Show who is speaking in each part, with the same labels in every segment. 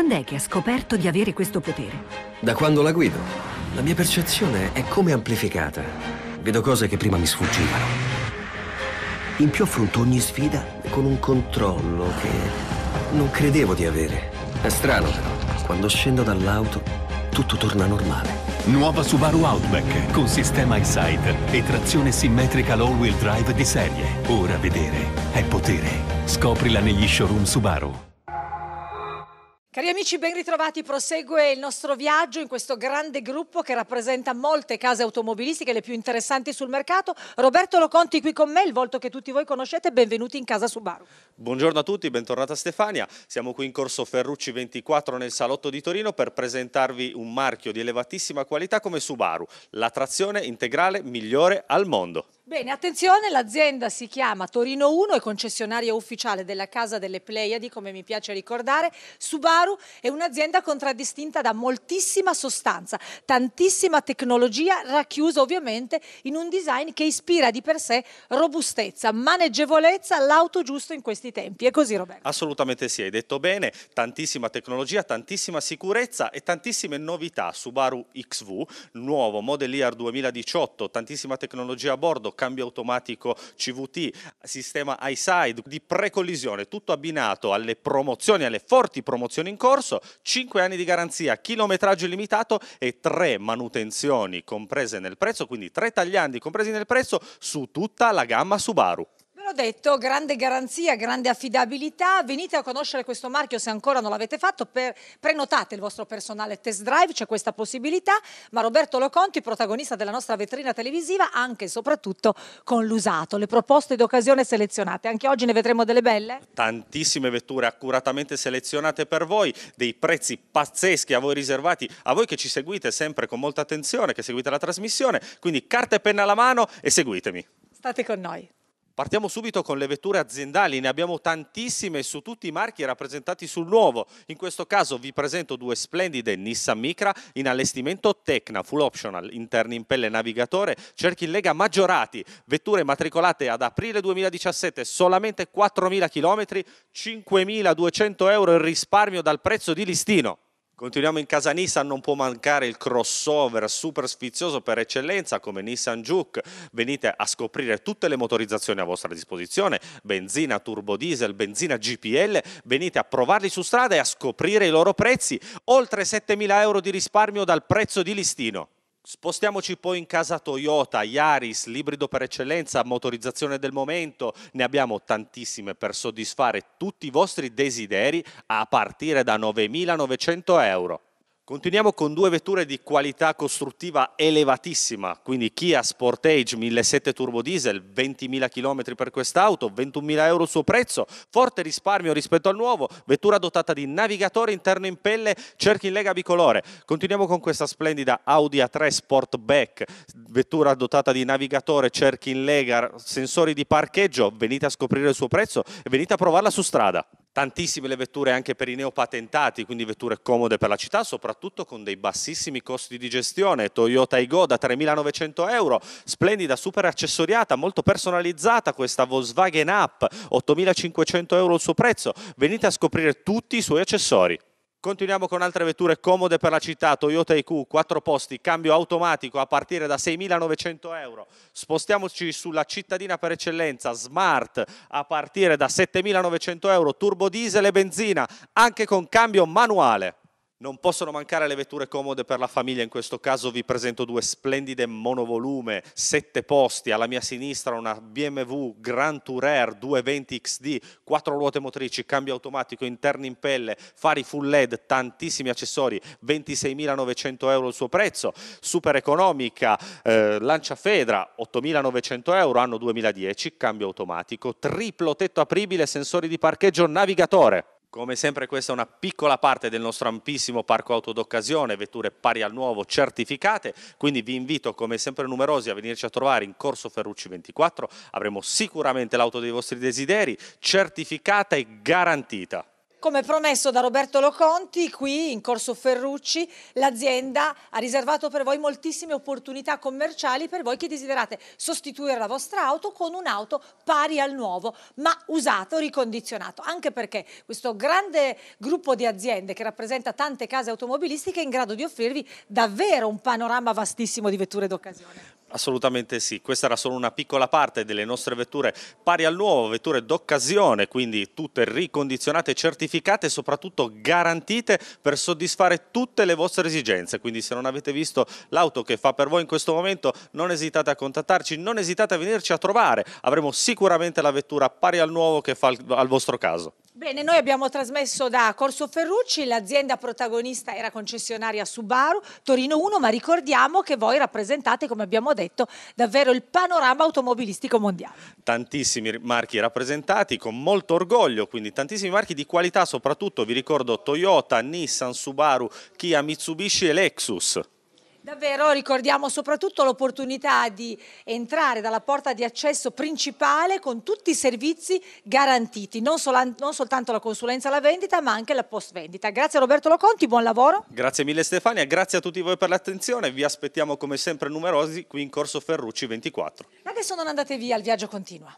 Speaker 1: Quando è che ha scoperto di avere questo potere?
Speaker 2: Da quando la guido. La mia percezione è come amplificata. Vedo cose che prima mi sfuggivano. In più affronto ogni sfida con un controllo che non credevo di avere. È strano però, quando scendo dall'auto tutto torna normale. Nuova Subaru Outback con sistema Insight e trazione simmetrica all-wheel drive di serie. Ora vedere è potere. Scoprila negli showroom Subaru.
Speaker 3: Cari amici, ben ritrovati. Prosegue il nostro viaggio in questo grande gruppo che rappresenta molte case automobilistiche, le più interessanti sul mercato. Roberto Loconti qui con me, il volto che tutti voi conoscete. Benvenuti in casa Subaru.
Speaker 4: Buongiorno a tutti, bentornata Stefania. Siamo qui in corso Ferrucci 24 nel Salotto di Torino per presentarvi un marchio di elevatissima qualità come Subaru, la trazione integrale migliore al mondo.
Speaker 3: Bene, attenzione, l'azienda si chiama Torino 1, è concessionaria ufficiale della Casa delle Pleiadi, come mi piace ricordare. Subaru Subaru è un'azienda contraddistinta da moltissima sostanza, tantissima tecnologia racchiusa ovviamente in un design che ispira di per sé robustezza, maneggevolezza, l'auto giusto in questi tempi. È così Roberto?
Speaker 4: Assolutamente sì, hai detto bene, tantissima tecnologia, tantissima sicurezza e tantissime novità. Subaru XV, nuovo Model Year 2018, tantissima tecnologia a bordo, cambio automatico CVT, sistema iSide side di precollisione, tutto abbinato alle promozioni, alle forti promozioni in corso, 5 anni di garanzia, chilometraggio illimitato e 3 manutenzioni comprese nel prezzo, quindi 3 tagliandi compresi nel prezzo su tutta la gamma Subaru
Speaker 3: l'hanno detto, grande garanzia, grande affidabilità. Venite a conoscere questo marchio se ancora non l'avete fatto. Per, prenotate il vostro personale test drive, c'è questa possibilità. Ma Roberto Loconti, protagonista della nostra vetrina televisiva, anche e soprattutto con l'usato, le proposte d'occasione selezionate. Anche oggi ne vedremo delle belle?
Speaker 4: Tantissime vetture accuratamente selezionate per voi, dei prezzi pazzeschi a voi riservati, a voi che ci seguite sempre con molta attenzione, che seguite la trasmissione. Quindi carta e penna alla mano e seguitemi.
Speaker 3: State con noi.
Speaker 4: Partiamo subito con le vetture aziendali, ne abbiamo tantissime su tutti i marchi rappresentati sul nuovo. In questo caso vi presento due splendide Nissan Micra in allestimento Tecna, full optional, interni in pelle navigatore, cerchi in lega maggiorati, vetture matricolate ad aprile 2017, solamente 4.000 km, 5.200 euro il risparmio dal prezzo di listino. Continuiamo in casa Nissan, non può mancare il crossover super sfizioso per eccellenza come Nissan Juke. Venite a scoprire tutte le motorizzazioni a vostra disposizione, benzina, turbo diesel, benzina GPL, venite a provarli su strada e a scoprire i loro prezzi. Oltre 7.000 euro di risparmio dal prezzo di listino. Spostiamoci poi in casa Toyota, Yaris, l'ibrido per eccellenza, motorizzazione del momento, ne abbiamo tantissime per soddisfare tutti i vostri desideri a partire da 9.900 euro. Continuiamo con due vetture di qualità costruttiva elevatissima, quindi Kia Sportage 1.7 turbo diesel, 20.000 km per quest'auto, 21.000 euro il suo prezzo, forte risparmio rispetto al nuovo, vettura dotata di navigatore interno in pelle, cerchi in lega bicolore. Continuiamo con questa splendida Audi A3 Sportback, vettura dotata di navigatore, cerchi in lega, sensori di parcheggio, venite a scoprire il suo prezzo e venite a provarla su strada tantissime le vetture anche per i neopatentati, quindi vetture comode per la città, soprattutto con dei bassissimi costi di gestione. Toyota Igo da 3.900 euro, splendida, super accessoriata, molto personalizzata questa Volkswagen App, 8.500 euro il suo prezzo. Venite a scoprire tutti i suoi accessori. Continuiamo con altre vetture comode per la città, Toyota IQ, 4 posti, cambio automatico a partire da 6.900 euro. Spostiamoci sulla cittadina per eccellenza, Smart, a partire da 7.900 euro, turbo diesel e benzina, anche con cambio manuale. Non possono mancare le vetture comode per la famiglia, in questo caso vi presento due splendide monovolume, sette posti, alla mia sinistra una BMW Grand Tour Air 220 XD, quattro ruote motrici, cambio automatico, interni in pelle, fari full LED, tantissimi accessori, 26.900 euro il suo prezzo, super economica, eh, fedra, 8.900 euro, anno 2010, cambio automatico, triplo tetto apribile, sensori di parcheggio, navigatore. Come sempre questa è una piccola parte del nostro ampissimo parco auto d'occasione, vetture pari al nuovo certificate, quindi vi invito come sempre numerosi a venirci a trovare in Corso Ferrucci 24, avremo sicuramente l'auto dei vostri desideri, certificata e garantita.
Speaker 3: Come promesso da Roberto Loconti, qui in Corso Ferrucci, l'azienda ha riservato per voi moltissime opportunità commerciali per voi che desiderate sostituire la vostra auto con un'auto pari al nuovo, ma usato, ricondizionato. Anche perché questo grande gruppo di aziende che rappresenta tante case automobilistiche è in grado di offrirvi davvero un panorama vastissimo di vetture d'occasione.
Speaker 4: Assolutamente sì, questa era solo una piccola parte delle nostre vetture pari al nuovo, vetture d'occasione, quindi tutte ricondizionate, certificate e soprattutto garantite per soddisfare tutte le vostre esigenze. Quindi se non avete visto l'auto che fa per voi in questo momento non esitate a contattarci, non esitate a venirci a trovare, avremo sicuramente la vettura pari al nuovo che fa al vostro caso.
Speaker 3: Bene, noi abbiamo trasmesso da Corso Ferrucci, l'azienda protagonista era concessionaria Subaru Torino 1, ma ricordiamo che voi rappresentate, come abbiamo detto, detto, davvero il panorama automobilistico mondiale.
Speaker 4: Tantissimi marchi rappresentati con molto orgoglio, quindi tantissimi marchi di qualità, soprattutto vi ricordo Toyota, Nissan, Subaru, Kia, Mitsubishi e Lexus.
Speaker 3: Davvero ricordiamo soprattutto l'opportunità di entrare dalla porta di accesso principale con tutti i servizi garantiti, non, sol non soltanto la consulenza alla vendita ma anche la post vendita. Grazie Roberto Loconti, buon lavoro.
Speaker 4: Grazie mille Stefania, grazie a tutti voi per l'attenzione, vi aspettiamo come sempre numerosi qui in Corso Ferrucci 24.
Speaker 3: Adesso non andate via, il viaggio continua.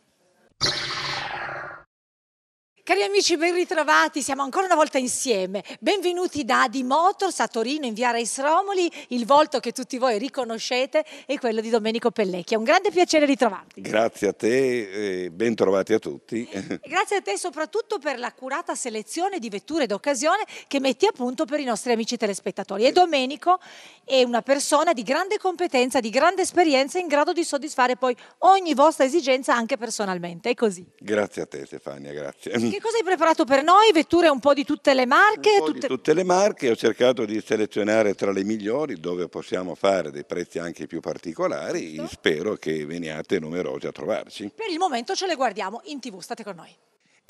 Speaker 3: Cari amici, ben ritrovati, siamo ancora una volta insieme. Benvenuti da Adi Motors a Torino, in via Reis Romoli. Il volto che tutti voi riconoscete è quello di Domenico Pellecchi. È un grande piacere ritrovarti.
Speaker 2: Grazie a te e ben trovati a tutti. Eh,
Speaker 3: grazie a te soprattutto per l'accurata selezione di vetture d'occasione che metti a punto per i nostri amici telespettatori. E Domenico è una persona di grande competenza, di grande esperienza, in grado di soddisfare poi ogni vostra esigenza anche personalmente. È così.
Speaker 2: Grazie a te Stefania, grazie. Che
Speaker 3: cosa hai preparato per noi? Vetture un po' di tutte le marche? Un po Tutte...
Speaker 2: tutte... le marche, ho cercato di selezionare tra le migliori dove possiamo fare dei prezzi anche più particolari, spero che veniate numerosi a trovarci.
Speaker 3: Per il momento ce le guardiamo in tv, state con noi.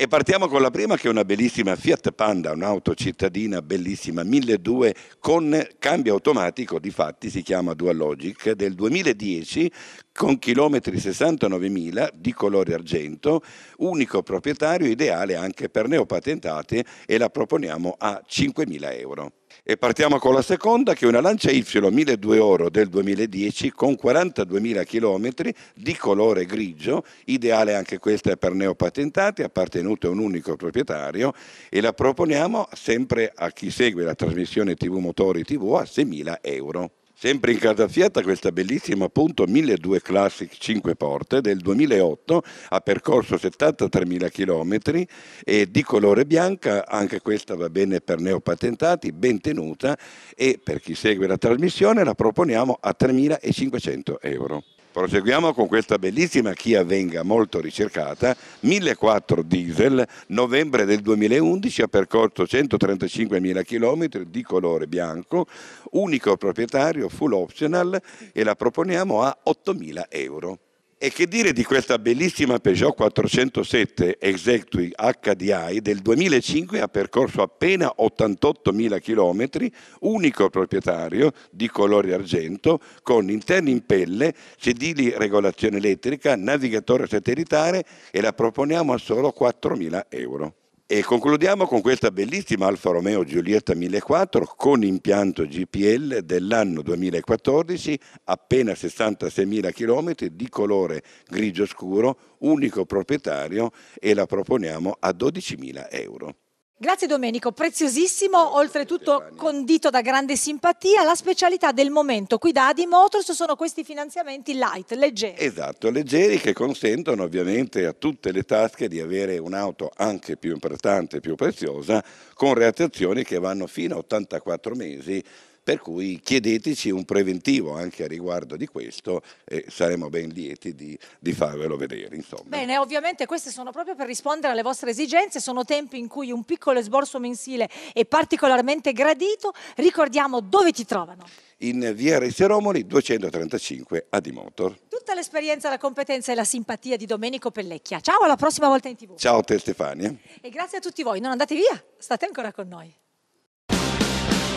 Speaker 2: E partiamo con la prima che è una bellissima Fiat Panda, un'auto cittadina bellissima 1200 con cambio automatico, di fatti si chiama Dual Logic, del 2010 con chilometri 69.000 di colore argento, unico proprietario ideale anche per neopatentate e la proponiamo a 5.000 euro. E partiamo con la seconda, che è una Lancia Y 1200 Oro del 2010 con 42.000 km di colore grigio, ideale anche questa per neopatentati, appartenuta a un unico proprietario, e la proponiamo sempre a chi segue la trasmissione TV Motori TV a 6.000 euro. Sempre in casa Fiat questa bellissima appunto 1200 Classic 5 porte del 2008 ha percorso 73.000 km e di colore bianca, anche questa va bene per neopatentati, ben tenuta e per chi segue la trasmissione la proponiamo a 3.500 euro. Proseguiamo con questa bellissima Kia Venga molto ricercata, 1.400 diesel, novembre del 2011 ha percorso 135.000 km di colore bianco, unico proprietario, full optional e la proponiamo a 8.000 euro. E che dire di questa bellissima Peugeot 407 Executive HDI del 2005 ha percorso appena 88.000 km, unico proprietario di colore argento, con interni in pelle, sedili regolazione elettrica, navigatore satellitare e la proponiamo a solo 4.000 euro. E concludiamo con questa bellissima Alfa Romeo Giulietta 1004 con impianto GPL dell'anno 2014, appena 66.000 km, di colore grigio scuro, unico proprietario e la proponiamo a 12.000 euro.
Speaker 3: Grazie Domenico, preziosissimo, oltretutto condito da grande simpatia. La specialità del momento qui da Adi Motors sono questi finanziamenti light, leggeri.
Speaker 2: Esatto, leggeri che consentono ovviamente a tutte le tasche di avere un'auto anche più importante, più preziosa, con reazioni che vanno fino a 84 mesi per cui chiedeteci un preventivo anche a riguardo di questo e saremo ben lieti di, di farvelo vedere. Insomma.
Speaker 3: Bene, ovviamente queste sono proprio per rispondere alle vostre esigenze, sono tempi in cui un piccolo esborso mensile è particolarmente gradito. Ricordiamo dove ti trovano
Speaker 2: in via Rezio Romoli 235 a Dimotor.
Speaker 3: Tutta l'esperienza, la competenza e la simpatia di Domenico Pellecchia. Ciao, alla prossima volta in tv.
Speaker 2: Ciao a te Stefania.
Speaker 3: E grazie a tutti voi, non andate via, state ancora con noi.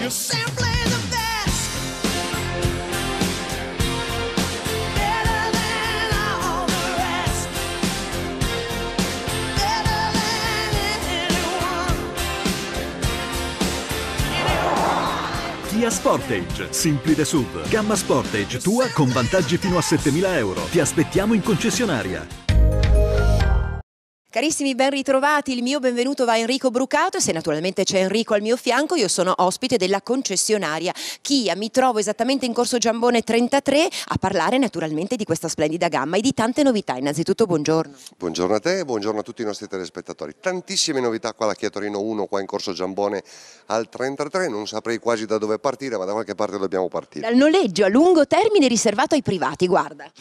Speaker 3: Kia
Speaker 2: Sportage, Simpli de Sub. Gamma Sportage tua con vantaggi fino a 7.000 euro. Ti aspettiamo in concessionaria.
Speaker 1: Carissimi, ben ritrovati. Il mio benvenuto va a Enrico Brucato e se naturalmente c'è Enrico al mio fianco, io sono ospite della concessionaria Kia. Mi trovo esattamente in corso Giambone 33 a parlare naturalmente di questa splendida gamma e di tante novità. Innanzitutto, buongiorno.
Speaker 5: Buongiorno a te e buongiorno a tutti i nostri telespettatori. Tantissime novità qua alla Chia Torino 1, qua in corso Giambone al 33. Non saprei quasi da dove partire, ma da qualche parte dobbiamo partire.
Speaker 1: Dal noleggio a lungo termine riservato ai privati, guarda.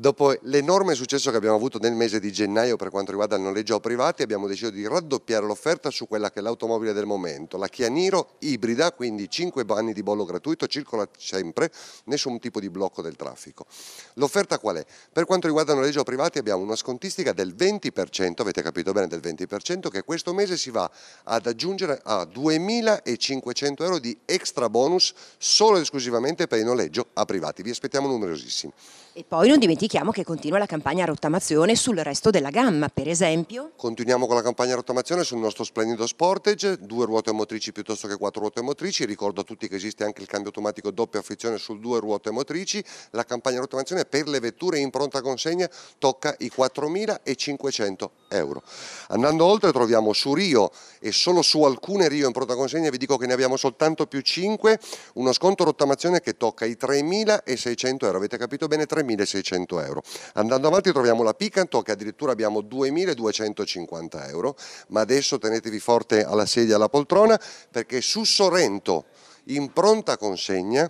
Speaker 5: Dopo l'enorme successo che abbiamo avuto nel mese di gennaio per quanto riguarda il noleggio a privati, abbiamo deciso di raddoppiare l'offerta su quella che è l'automobile del momento, la Chia Niro ibrida, quindi 5 anni di bollo gratuito, circola sempre, nessun tipo di blocco del traffico. L'offerta qual è? Per quanto riguarda il noleggio a privati abbiamo una scontistica del 20%, avete capito bene, del 20%, che questo mese si va ad aggiungere a 2.500 euro di extra bonus solo ed esclusivamente per il noleggio a privati. Vi aspettiamo numerosissimi.
Speaker 1: E poi non dimentichiamo comunichiamo che continua la campagna rottamazione sul resto della gamma, per esempio.
Speaker 5: Continuiamo con la campagna rottamazione sul nostro splendido Sportage, due ruote motrici piuttosto che quattro ruote motrici, ricordo a tutti che esiste anche il cambio automatico doppia frizione sul due ruote motrici, la campagna rottamazione per le vetture in pronta consegna tocca i 4.500 euro. Andando oltre troviamo su Rio e solo su alcune Rio in pronta consegna vi dico che ne abbiamo soltanto più 5, uno sconto rottamazione che tocca i 3.600 euro, avete capito bene 3.600 euro euro. Andando avanti troviamo la Picanto che addirittura abbiamo 2250 euro, ma adesso tenetevi forte alla sedia e alla poltrona perché su Sorrento in pronta consegna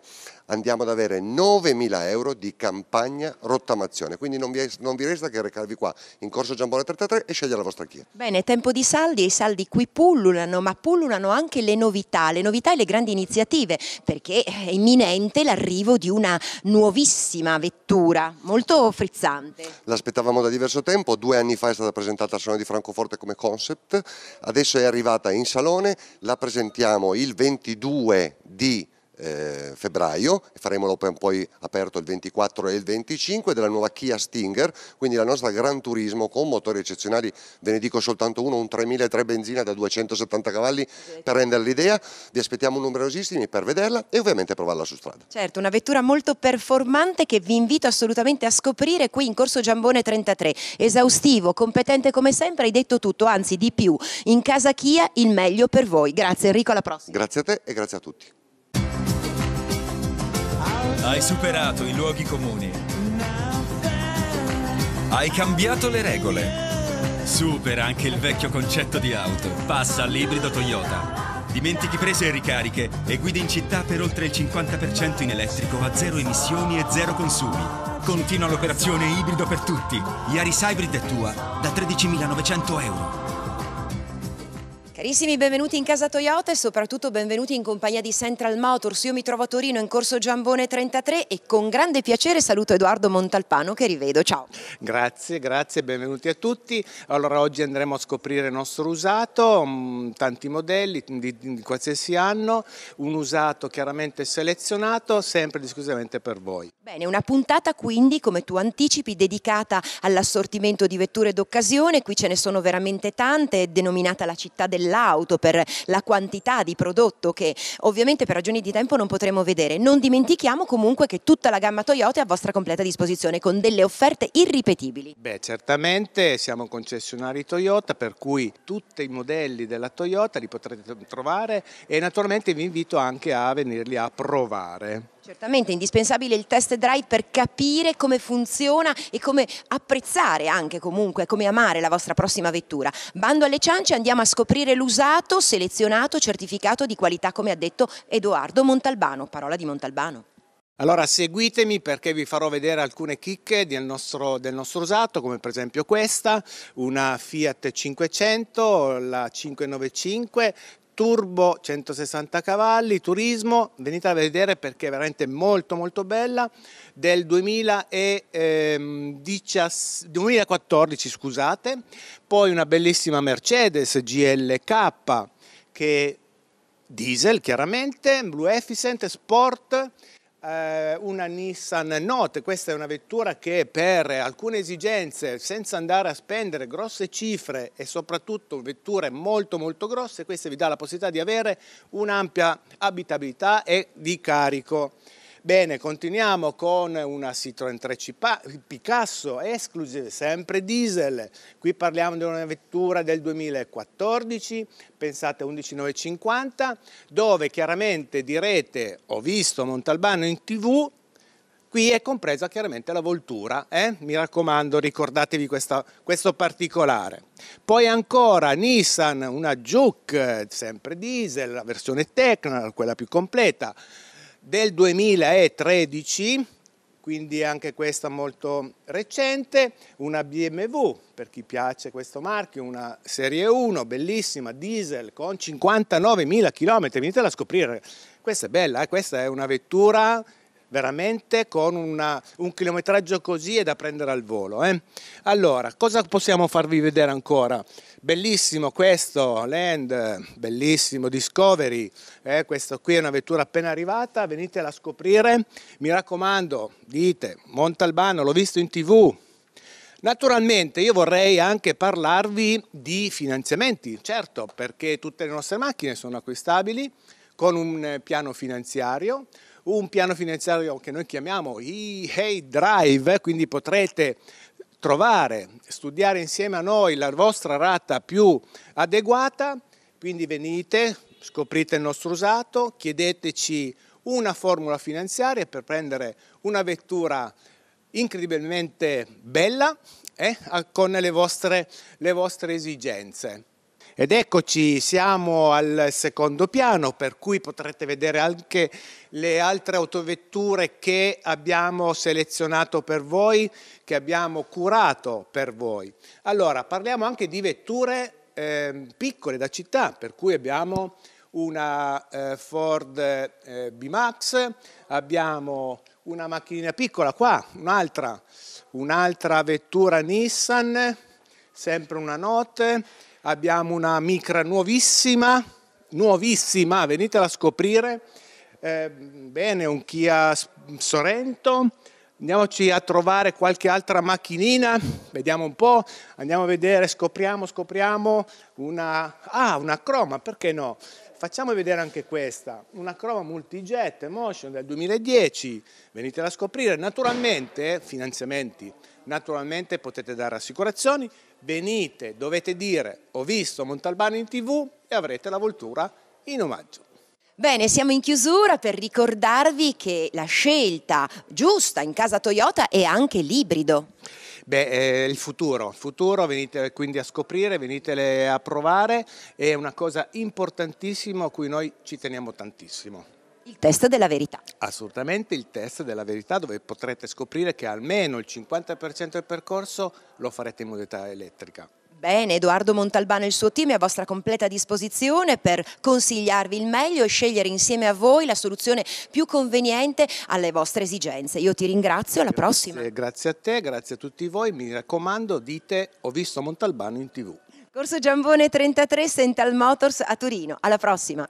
Speaker 5: andiamo ad avere 9.000 euro di campagna rottamazione, quindi non vi, non vi resta che recarvi qua in corso Giambone 33 e scegliere la vostra Kia.
Speaker 1: Bene, tempo di saldi e i saldi qui pullulano, ma pullulano anche le novità, le novità e le grandi iniziative, perché è imminente l'arrivo di una nuovissima vettura, molto frizzante.
Speaker 5: L'aspettavamo da diverso tempo, due anni fa è stata presentata al Salone di Francoforte come concept, adesso è arrivata in salone, la presentiamo il 22 di eh, febbraio e faremo l'open poi aperto il 24 e il 25 della nuova Kia Stinger, quindi la nostra Gran Turismo con motori eccezionali, ve ne dico soltanto uno, un 3003 benzina da 270 cavalli per rendere l'idea, vi aspettiamo numerosissimi per vederla e ovviamente provarla su strada.
Speaker 1: Certo, una vettura molto performante che vi invito assolutamente a scoprire qui in Corso Giambone 33, esaustivo, competente come sempre, hai detto tutto, anzi di più, in casa Kia il meglio per voi. Grazie Enrico, alla prossima.
Speaker 5: Grazie a te e grazie a tutti. Hai superato i luoghi comuni.
Speaker 2: Hai cambiato le regole.
Speaker 4: Supera anche il vecchio concetto di auto. Passa all'ibrido Toyota. Dimentichi prese e ricariche e guida in città per oltre il 50% in elettrico a zero emissioni e zero consumi. Continua l'operazione ibrido per tutti. Yaris Hybrid è tua da 13.900 euro.
Speaker 1: Carissimi, benvenuti in casa Toyota e soprattutto benvenuti in compagnia di Central Motors. Io mi trovo a Torino in corso Giambone 33 e con grande piacere saluto Edoardo Montalpano che rivedo. Ciao.
Speaker 6: Grazie, grazie, benvenuti a tutti. Allora oggi andremo a scoprire il nostro usato, mm, tanti modelli di, di qualsiasi anno, un usato chiaramente selezionato, sempre ed esclusivamente per voi.
Speaker 1: Bene, una puntata quindi, come tu anticipi, dedicata all'assortimento di vetture d'occasione. Qui ce ne sono veramente tante, è denominata la città della dell'auto, per la quantità di prodotto che ovviamente per ragioni di tempo non potremo vedere. Non dimentichiamo comunque che tutta la gamma Toyota è a vostra completa disposizione con delle offerte irripetibili.
Speaker 6: Beh, certamente siamo concessionari Toyota, per cui tutti i modelli della Toyota li potrete trovare e naturalmente vi invito anche a venirli a provare.
Speaker 1: Certamente è indispensabile il test drive per capire come funziona e come apprezzare anche comunque, come amare la vostra prossima vettura. Bando alle ciance, andiamo a scoprire l'usato, selezionato, certificato di qualità come ha detto Edoardo Montalbano. Parola di Montalbano.
Speaker 6: Allora seguitemi perché vi farò vedere alcune chicche del nostro, del nostro, usato, come per esempio questa, una Fiat 500, la 595, turbo 160 cavalli, turismo, venite a vedere perché è veramente molto molto bella, del 2014, ehm, scusate, poi una bellissima Mercedes GLK che diesel chiaramente, Blue Efficient Sport eh, una Nissan Note, questa è una vettura che per alcune esigenze, senza andare a spendere grosse cifre e soprattutto vetture molto molto grosse, questa vi dà la possibilità di avere un'ampia abitabilità e di carico. Bene, continuiamo con una Citroen 3 Picasso, Exclusive, sempre diesel. Qui parliamo di una vettura del 2014, pensate 11950, dove chiaramente direte, ho visto Montalbano in tv, qui è compresa chiaramente la voltura. Eh? Mi raccomando, ricordatevi questa, questo particolare. Poi ancora Nissan, una Juke, sempre diesel, la versione Tecna, quella più completa del 2013, quindi anche questa molto recente, una BMW, per chi piace questo marchio, una Serie 1, bellissima, diesel con 59.000 km, venitela a scoprire, questa è bella, eh? questa è una vettura veramente con una, un chilometraggio così è da prendere al volo. Eh? Allora, cosa possiamo farvi vedere ancora? Bellissimo questo, Land, bellissimo, Discovery, eh? questa qui è una vettura appena arrivata, venitela a scoprire, mi raccomando, dite, Montalbano, l'ho visto in tv, Naturalmente io vorrei anche parlarvi di finanziamenti, certo, perché tutte le nostre macchine sono acquistabili con un eh, piano finanziario, un piano finanziario che noi chiamiamo e-Hey Drive, quindi potrete trovare, studiare insieme a noi la vostra rata più adeguata, quindi venite, scoprite il nostro usato, chiedeteci una formula finanziaria per prendere una vettura incredibilmente bella eh, con le vostre, le vostre esigenze. Ed eccoci, siamo al secondo piano, per cui potrete vedere anche le altre autovetture che abbiamo selezionato per voi, che abbiamo curato per voi. Allora, parliamo anche di vetture eh, piccole da città, per cui abbiamo una eh, Ford eh, B-Max, abbiamo una macchinina piccola qua, un'altra, un'altra vettura Nissan, sempre una Note, abbiamo una micra nuovissima, nuovissima, venitela a scoprire, eh, bene, un Kia Sorento, andiamoci a trovare qualche altra macchinina, vediamo un po', andiamo a vedere, scopriamo, scopriamo una, ah, una croma, perché no? Facciamo vedere anche questa, una croma multijet motion del 2010, venitela a scoprire, naturalmente finanziamenti, naturalmente potete dare assicurazioni, venite, dovete dire ho visto Montalbano in tv e avrete la Voltura in omaggio.
Speaker 1: Bene, siamo in chiusura per ricordarvi che la scelta giusta in casa Toyota è anche l'ibrido.
Speaker 6: Beh, eh, il futuro, il futuro venite quindi a scoprire, venite a provare, è una cosa importantissima a cui noi ci teniamo tantissimo
Speaker 1: il test della verità.
Speaker 6: Assolutamente il test della verità dove potrete scoprire che almeno il 50% del percorso lo farete in modalità elettrica.
Speaker 1: Bene, Edoardo Montalbano e il suo team è a vostra completa disposizione per consigliarvi il meglio e scegliere insieme a voi la soluzione più conveniente alle vostre esigenze. Io ti ringrazio, alla
Speaker 6: prossima. Grazie a te, grazie a tutti voi, mi raccomando dite ho visto Montalbano in tv.
Speaker 1: Corso Giambone 33 Central Motors a Torino. alla prossima.